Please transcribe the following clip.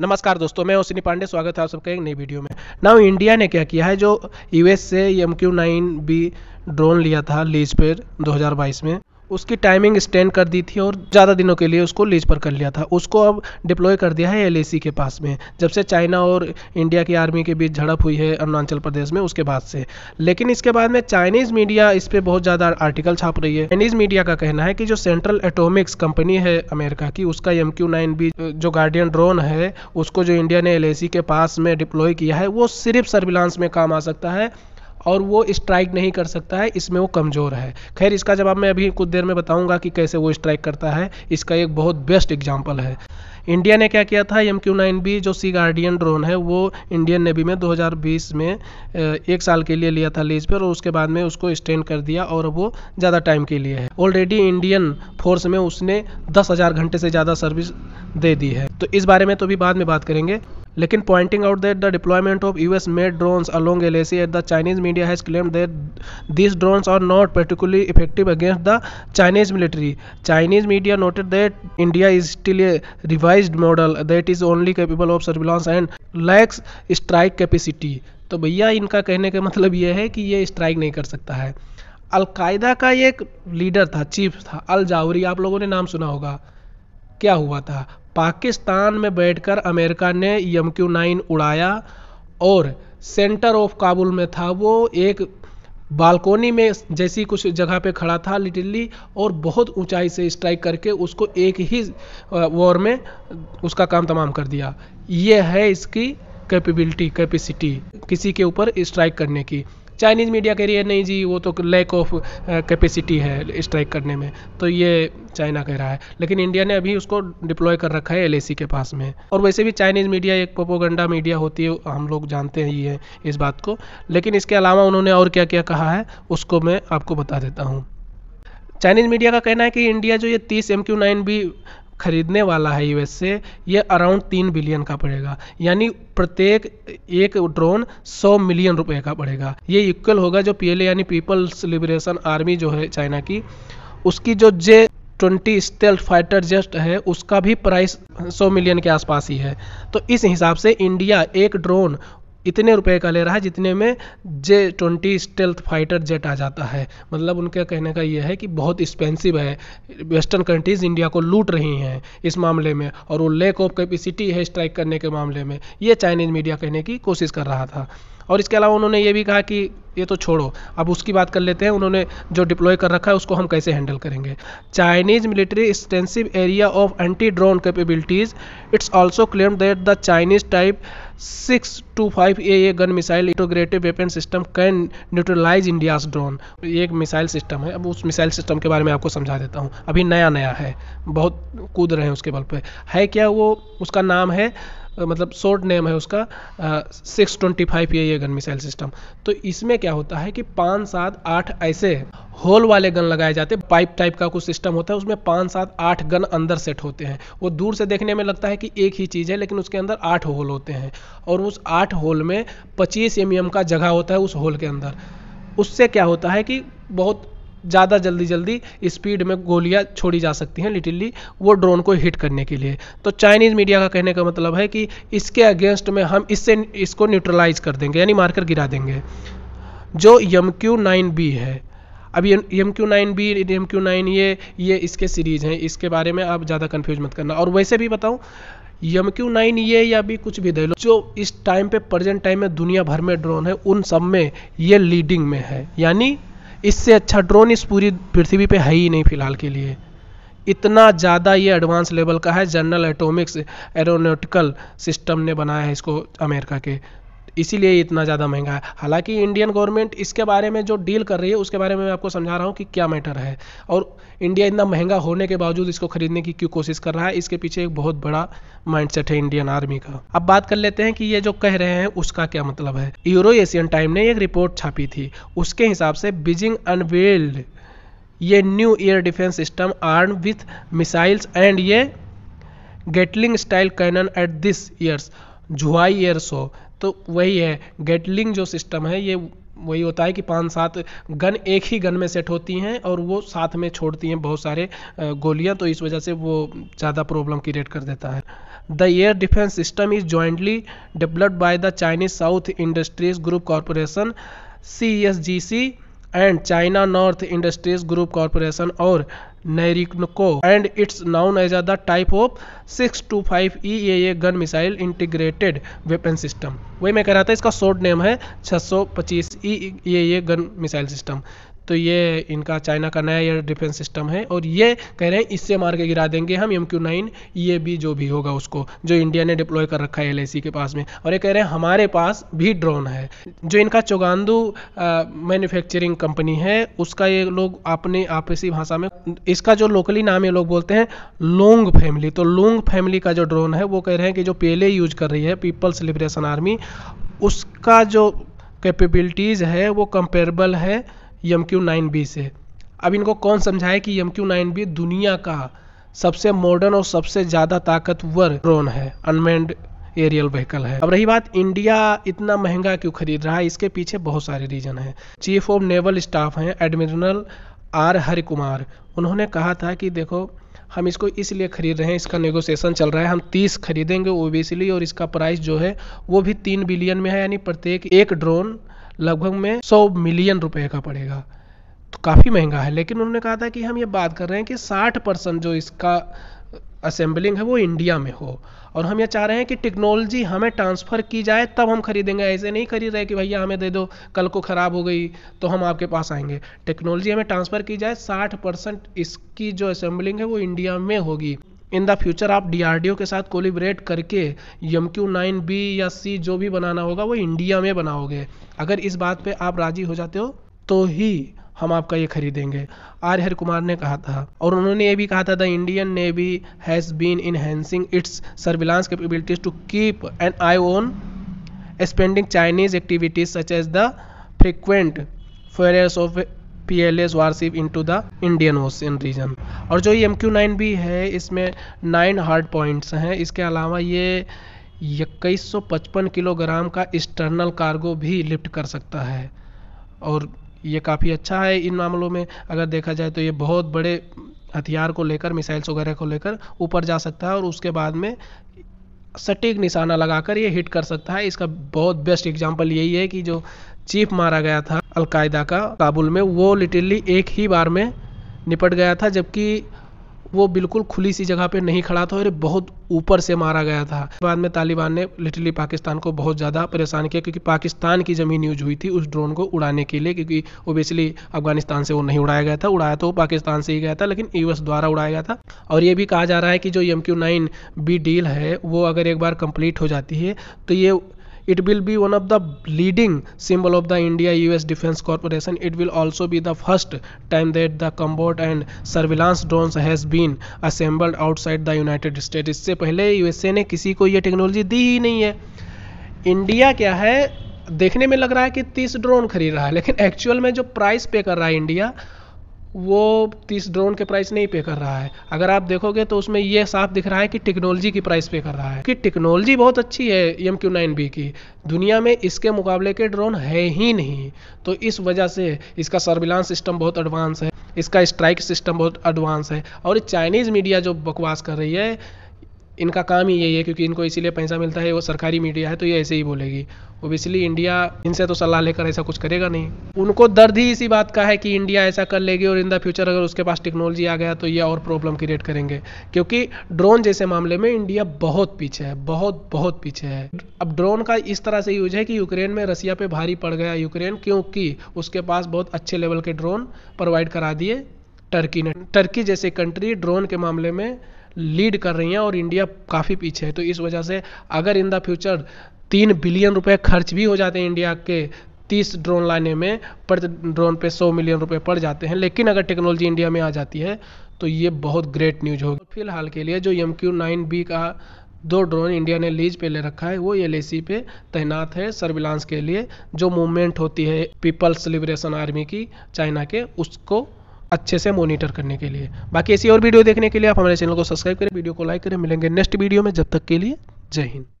नमस्कार दोस्तों मैं ओसिनी पांडे स्वागत है आप सबका एक नई वीडियो में नाउ इंडिया ने क्या किया है जो यूएस से M Q nine B drone लिया था लीज पर 2022 में उसकी टाइमिंग स्टैंड कर दी थी और ज़्यादा दिनों के लिए उसको लीज पर कर लिया था उसको अब डिप्लॉय कर दिया है एल के पास में जब से चाइना और इंडिया की आर्मी के बीच झड़प हुई है अरुणाचल प्रदेश में उसके बाद से लेकिन इसके बाद में चाइनीज़ मीडिया इस पर बहुत ज़्यादा आर्टिकल छाप रही है चाइनीज़ मीडिया का कहना है कि जो सेंट्रल एटोमिक्स कंपनी है अमेरिका की उसका एम क्यू जो गार्डियन ड्रोन है उसको जो इंडिया ने एल के पास में डिप्लॉय किया है वो सिर्फ सर्विलांस में काम आ सकता है और वो स्ट्राइक नहीं कर सकता है इसमें वो कमज़ोर है खैर इसका जवाब मैं अभी कुछ देर में बताऊंगा कि कैसे वो स्ट्राइक करता है इसका एक बहुत बेस्ट एग्जाम्पल है इंडिया ने क्या किया था एम क्यू नाइन बी जो सी गार्डियन ड्रोन है वो इंडियन नेवी में 2020 में एक साल के लिए लिया था लीज पर और उसके बाद में उसको एक्सटेंड कर दिया और वो ज़्यादा टाइम के लिए है ऑलरेडी इंडियन फोर्स में उसने दस हज़ार घंटे से ज़्यादा सर्विस दे दी है तो इस बारे में तो भी बाद में बात करेंगे लेकिन pointing out that the deployment of U S made drones along L AC at the Chinese media has claim that this drones are not particularly effective against the Chinese military Chinese media noted that India is still a revise model that is only capable of surveillance and lacks strike capacity तो भैया इनका कहने का मतलब यह है कि ये स्ट्राइक नहीं कर सकता है अलकायदा का एक लीडर था चीफ था अल जावरी आप लोगों ने नाम सुना होगा क्या हुआ था पाकिस्तान में बैठकर अमेरिका ने यम क्यू नाइन उड़ाया और सेंटर ऑफ काबुल में था वो एक बालकोनी में जैसी कुछ जगह पे खड़ा था लिटिली और बहुत ऊंचाई से स्ट्राइक करके उसको एक ही वॉर में उसका काम तमाम कर दिया ये है इसकी कैपेबिलिटी कैपेसिटी किसी के ऊपर स्ट्राइक करने की चाइनीज़ मीडिया कह रही है नहीं जी वो तो लैक ऑफ कैपेसिटी है स्ट्राइक करने में तो ये चाइना कह रहा है लेकिन इंडिया ने अभी उसको डिप्लॉय कर रखा है एल के पास में और वैसे भी चाइनीज़ मीडिया एक पोपोगंडा मीडिया होती है हम लोग जानते हैं ये इस बात को लेकिन इसके अलावा उन्होंने और क्या क्या कहा है उसको मैं आपको बता देता हूँ चाइनीज़ मीडिया का कहना है कि इंडिया जो ये तीस एम क्यू नाइन बी खरीदने वाला है यूएस से ये अराउंड तीन बिलियन का पड़ेगा यानी प्रत्येक एक ड्रोन सौ मिलियन रुपए का पड़ेगा ये इक्वल होगा जो पीएलए यानी पीपल्स लिबरेशन आर्मी जो है चाइना की उसकी जो J twenty stealth fighter jet है उसका भी प्राइस सौ मिलियन के आसपास ही है तो इस हिसाब से इंडिया एक ड्रोन इतने रुपए का ले रहा है जितने में J twenty stealth fighter jet आ जाता है मतलब उनके कहने का यह है कि बहुत एक्सपेंसिव है वेस्टर्न कंट्रीज़ इंडिया को लूट रही हैं इस मामले में और वो लैक ऑफ कैपेसिटी है स्ट्राइक करने के मामले में ये चाइनीज़ मीडिया कहने की कोशिश कर रहा था और इसके अलावा उन्होंने ये भी कहा कि ये तो छोड़ो अब उसकी बात कर लेते हैं उन्होंने जो डिप्लॉय कर रखा है उसको हम कैसे हैंडल करेंगे Chinese military extensive area of anti drone capabilities it's also claim that the Chinese type six two five A A gun missile integrative weapon system can neutralise India's drone ये एक missile system है अब उस missile system के बारे में आपको समझा देता हूँ अभी नया नया है बहुत कूद रहे हैं उसके बल पर है क्या वो उसका नाम है मतलब शॉर्ट नेम है उसका सिक्स ट्वेंटी फाइव ये गन मिसाइल सिस्टम तो इसमें क्या होता है कि पाँच सात आठ ऐसे होल वाले गन लगाए जाते हैं पाइप टाइप का कुछ सिस्टम होता है उसमें पाँच सात आठ गन अंदर सेट होते हैं वो दूर से देखने में लगता है कि एक ही चीज़ है लेकिन उसके अंदर आठ होल होते हैं और उस आठ होल में पच्चीस एम का जगह होता है उस होल के अंदर उससे क्या होता है कि बहुत ज़्यादा जल्दी जल्दी स्पीड में गोलियाँ छोड़ी जा सकती हैं लिटिली वो ड्रोन को हिट करने के लिए तो चाइनीज़ मीडिया का कहने का मतलब है कि इसके अगेंस्ट में हम इससे इसको न्यूट्रलाइज कर देंगे यानी मारकर गिरा देंगे जो यम क्यू नाइन बी है अब M Q nine B M Q nine ये ये इसके सीरीज हैं इसके बारे में आप ज़्यादा कन्फ्यूज मत करना और वैसे भी बताऊँ यम क्यू नाइन ये या भी कुछ भी दे लो जो इस टाइम पे प्रेजेंट टाइम में दुनिया भर में ड्रोन है उन सब में ये लीडिंग में है यानी इससे अच्छा ड्रोन इस पूरी पृथ्वी पे है ही नहीं फिलहाल के लिए इतना ज़्यादा ये एडवांस लेवल का है जनरल एटॉमिक्स एरोनोटिकल सिस्टम ने बनाया है इसको अमेरिका के इसीलिए इतना ज़्यादा महंगा है हालांकि इंडियन गवर्नमेंट इसके बारे में जो डील कर रही है उसके बारे में मैं आपको समझा रहा हूँ कि क्या मैटर है और इंडिया इतना महंगा होने के बावजूद इसको खरीदने की क्यों कोशिश कर रहा है इसके पीछे एक बहुत बड़ा माइंडसेट है इंडियन आर्मी का अब बात कर लेते हैं कि ये जो कह रहे हैं उसका क्या मतलब है यूरो एशियन टाइम ने एक रिपोर्ट छापी थी उसके हिसाब से बीजिंग अनवेल्ड ये new year defence system arm with missiles and ये Gatling style cannon at this year's Zhuhai air show तो वही है गेटलिंग जो सिस्टम है ये वही होता है कि पांच सात गन एक ही गन में सेट होती हैं और वो साथ में छोड़ती हैं बहुत सारे गोलियां तो इस वजह से वो ज़्यादा प्रॉब्लम क्रिएट कर देता है the air defence system is jointly developed by the Chinese south industries group corporation C S G C and China north industries group corporation और Norinco and it's known as the type of six two five E A gun missile integrated weapon system वही मैं कह रहा था इसका short name है सौ पच्चीस E A gun missile system तो ये इनका चाइना का नया एयर डिफेंस सिस्टम है और ये कह रहे हैं इससे मार के गिरा देंगे हम एम क्यू नाइन ये भी जो भी होगा उसको जो इंडिया ने डिप्लॉय कर रखा है एल के पास में और ये कह रहे हैं हमारे पास भी ड्रोन है जो इनका चौगानदू मैन्युफैक्चरिंग कंपनी है उसका ये लोग अपने आपसी भाषा में इसका जो लोकली नाम ये लोग बोलते हैं लोंग फैमिली तो लोंग फैमिली का जो ड्रोन है वो कह रहे हैं कि जो पहले यूज कर रही है पीपल्स लिबरेशन आर्मी उसका जो कैपेबिलिटीज़ है वो कंपेरेबल है यम क्यू नाइन बी से अब इनको कौन समझाए कि यम क्यू नाइन बी दुनिया का सबसे मॉडर्न और सबसे ज़्यादा ताकतवर ड्रोन है अनमेंड एरियल व्हीकल है अब रही बात इंडिया इतना महंगा क्यों खरीद रहा है इसके पीछे बहुत सारे रीजन हैं चीफ ऑफ नेवल स्टाफ हैं एडमिरल आर हरि कुमार उन्होंने कहा था कि देखो हम इसको इसलिए खरीद रहे हैं इसका नेगोशिएशन चल रहा है हम तीस खरीदेंगे ओबीसीली और इसका प्राइस जो है वो भी तीन बिलियन में है यानी प्रत्येक एक ड्रोन लगभग में सौ मिलियन रुपए का पड़ेगा तो काफ़ी महंगा है लेकिन उन्होंने कहा था कि हम ये बात कर रहे हैं कि साठ परसेंट जो इसका असेंबलिंग है वो इंडिया में हो और हम ये चाह रहे हैं कि टेक्नोलॉजी हमें ट्रांसफ़र की जाए तब हम खरीदेंगे ऐसे नहीं खरीद रहे कि भैया हमें दे दो कल को ख़राब हो गई तो हम आपके पास आएंगे टेक्नोलॉजी हमें ट्रांसफ़र की जाए साठ परसेंट इसकी जो असेंबलिंग है वो इंडिया में होगी इन द फ्यूचर आप डीआरडीओ के साथ कोलिब्रेट करके यम क्यू नाइन बी या सी जो भी बनाना होगा वो इंडिया में बनाओगे अगर इस बात पे आप राजी हो जाते हो तो ही हम आपका ये खरीदेंगे आर हर कुमार ने कहा था और उन्होंने ये भी कहा था the Indian navy has been enhancing its surveillance capabilities to keep an eye on spending Chinese activities such as the frequent fair of P L S warship to the Indian ocean region और जो ये M Q nine B है इसमें nine hard points हैं इसके अलावा ये इक्कीस सौ पचपन किलोग्राम का एक्सटर्नल कार्गो भी लिफ्ट कर सकता है और ये काफ़ी अच्छा है इन मामलों में अगर देखा जाए तो ये बहुत बड़े हथियार को लेकर मिसाइल्स वगैरह को लेकर ऊपर जा सकता है और उसके बाद में सटीक निशाना लगाकर ये हिट कर सकता है इसका बहुत बेस्ट एग्जाम्पल यही है कि जो चीफ मारा गया था अलकायदा का काबुल में वो लिटरली एक ही बार में निपट गया था जबकि वो बिल्कुल खुली सी जगह पे नहीं खड़ा था और बहुत ऊपर से मारा गया था बाद में तालिबान ने लिटरली पाकिस्तान को बहुत ज़्यादा परेशान किया क्योंकि पाकिस्तान की ज़मीन यूज हुई थी उस ड्रोन को उड़ाने के लिए क्योंकि ओबियसली अफगानिस्तान से वो नहीं उड़ाया गया था उड़ाया तो पाकिस्तान से ही गया था लेकिन यूएस द्वारा उड़ाया गया था और ये भी कहा जा रहा है कि जो M Q nine B deal है वो अगर एक बार कंप्लीट हो जाती है तो ये it will be one of the leading symbol of the India US Defense Corporation it will also be the first time that the combat and surveillance drones has been assembled outside the United States isse pehle usa ne kisi ko ye technology di hi nahi hai india kya hai देखने में लग रहा है कि 30 drone खरीद रहा है लेकिन एक्चुअल में जो प्राइस पे कर रहा है इंडिया वो तीस ड्रोन के प्राइस नहीं पे कर रहा है अगर आप देखोगे तो उसमें ये साफ दिख रहा है कि टेक्नोलॉजी की प्राइस पे कर रहा है कि टेक्नोलॉजी बहुत अच्छी है एम क्यू नाइन बी की दुनिया में इसके मुकाबले के ड्रोन है ही नहीं तो इस वजह से इसका सर्विलांस सिस्टम बहुत एडवांस है इसका स्ट्राइक सिस्टम बहुत एडवांस है और चाइनीज़ मीडिया जो बकवास कर रही है इनका काम ही यही है क्योंकि इनको इसीलिए पैसा मिलता है वो सरकारी मीडिया है तो ये ऐसे ही बोलेगी ओबियसली इंडिया इनसे तो सलाह लेकर ऐसा कुछ करेगा नहीं उनको दर्द ही इसी बात का है कि इंडिया ऐसा कर लेगी और इन द फ्यूचर अगर उसके पास टेक्नोलॉजी आ गया तो ये और प्रॉब्लम क्रिएट करेंगे क्योंकि ड्रोन जैसे मामले में इंडिया बहुत पीछे है बहुत बहुत पीछे है अब ड्रोन का इस तरह से यूज है कि यूक्रेन में रसिया पे भारी पड़ गया यूक्रेन क्योंकि उसके पास बहुत अच्छे लेवल के ड्रोन प्रोवाइड करा दिए टर्की ने टर्की जैसे कंट्री ड्रोन के मामले में लीड कर रही हैं और इंडिया काफ़ी पीछे है तो इस वजह से अगर इन द फ्यूचर तीन बिलियन रुपए खर्च भी हो जाते हैं इंडिया के तीस ड्रोन लाने में पर ड्रोन पे सौ मिलियन रुपए पड़ जाते हैं लेकिन अगर टेक्नोलॉजी इंडिया में आ जाती है तो ये बहुत ग्रेट न्यूज होगी तो फिलहाल के लिए जो एम क्यू नाइन बी का दो ड्रोन इंडिया ने लीज पे ले रखा है वो एल पे तैनात है सर्विलांस के लिए जो मूवमेंट होती है पीपल्स लिबरेशन आर्मी की चाइना के उसको अच्छे से मॉनिटर करने के लिए बाकी ऐसी और वीडियो देखने के लिए आप हमारे चैनल को सब्सक्राइब करें वीडियो को लाइक करें मिलेंगे नेक्स्ट वीडियो में जब तक के लिए जय हिंद